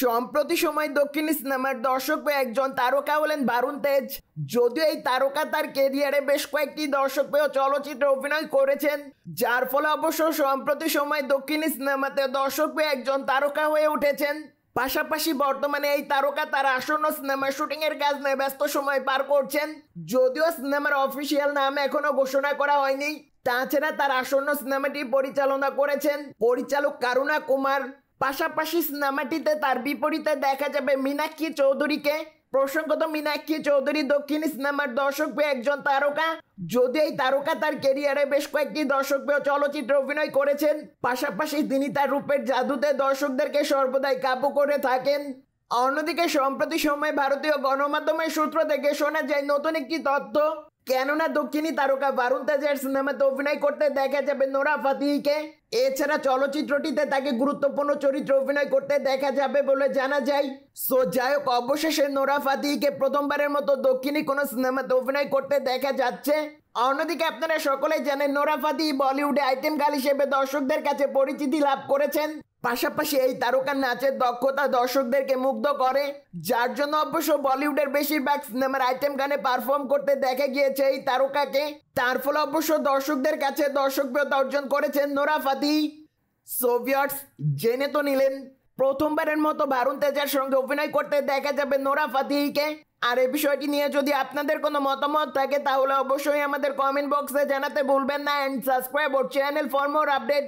সম্প্রতি সময় দক্ষিণী সিনেমার দর্শক একজন তারকা হলেন বারুণ তেজ যদিও এই তারকা তার কেরিয়ারে বেশ কয়েকটি দর্শক পেয়ে চলচ্চিত্রে অভিনয় করেছেন যার ফলে অবশ্য সম্প্রতি সময় দক্ষিণী সিনেমাতে দর্শক পেয়ে একজন তারকা হয়ে উঠেছেন পাশাপাশি বর্তমানে এই তারকা তার আসন্ন সিনেমার শুটিং এর কাজ নিয়ে ব্যস্ত সময় পার করছেন যদিও সিনেমার অফিসিয়াল নাম এখনো ঘোষণা করা হয়নি তাছাড়া তার আসন্ন সিনেমাটি পরিচালনা করেছেন পরিচালক কারুণা কুমার পাশাপাশি সিনেমাটিতে তার বিপরীতে দেখা যাবে মীনাক্ষী চৌধুরীকে প্রসঙ্গত মীনাক্ষী চৌধুরী দক্ষিণ সিনেমার দর্শকপ্রিয় একজন তারকা যদি এই তারকা তার কেরিয়ারে বেশ কয়েকটি দর্শকপ্রিয় চলচ্চিত্রে অভিনয় করেছেন পাশাপাশি তিনি তার রূপের জাদুতে দর্শকদেরকে সর্বদাই কাবু করে থাকেন অন্যদিকে সম্প্রতি সময়ে ভারতীয় গণমাধ্যমের সূত্র থেকে শোনা যায় নতুন একটি তথ্য কেননা দক্ষিণী তারকা বারুণ তেজের সিনেমাতে অভিনয় করতে দেখা যাবে নোরা ফাতিহিকে এছাড়া চলচ্চিত্রটিতে তাকে গুরুত্বপূর্ণ চরিত্রে অভিনয় করতে দেখা যাবে বলে জানা যায় সো যাই হোক অবশেষে নোরা ফাতিহিকে প্রথমবারের মতো দক্ষিণী কোনো সিনেমাতে অভিনয় করতে দেখা যাচ্ছে অন্যদিকে আপনারা সকলেই জানেন নোরা বলিউডে আইটেম গাল হিসেবে দর্শকদের কাছে পরিচিতি লাভ করেছেন পাশাপাশি এই তারকা নাচের দক্ষতা দর্শকদেরকে মুগ্ধ করে যার জন্য অবশ্য বলিউডের বেশিরভাগ সিনেমার আইটেম গানে পারফর্ম করতে দেখা গিয়েছে এই তারকাকে তার ফলে অবশ্য দর্শকদের কাছে দর্শকপ্রিয়তা অর্জন করেছেন নোরা ফাতি সোভিয়টস জেনে তো নিলেন প্রথমবারের মতো ভারুন তেজার সঙ্গে অভিনয় করতে দেখা যাবে নোরা ফাতিহিকে আর এই বিষয়টি নিয়ে যদি আপনাদের কোনো মতামত থাকে তাহলে অবশ্যই আমাদের কমেন্ট বক্সে জানাতে ভুলবেন না and subscribe our channel for more update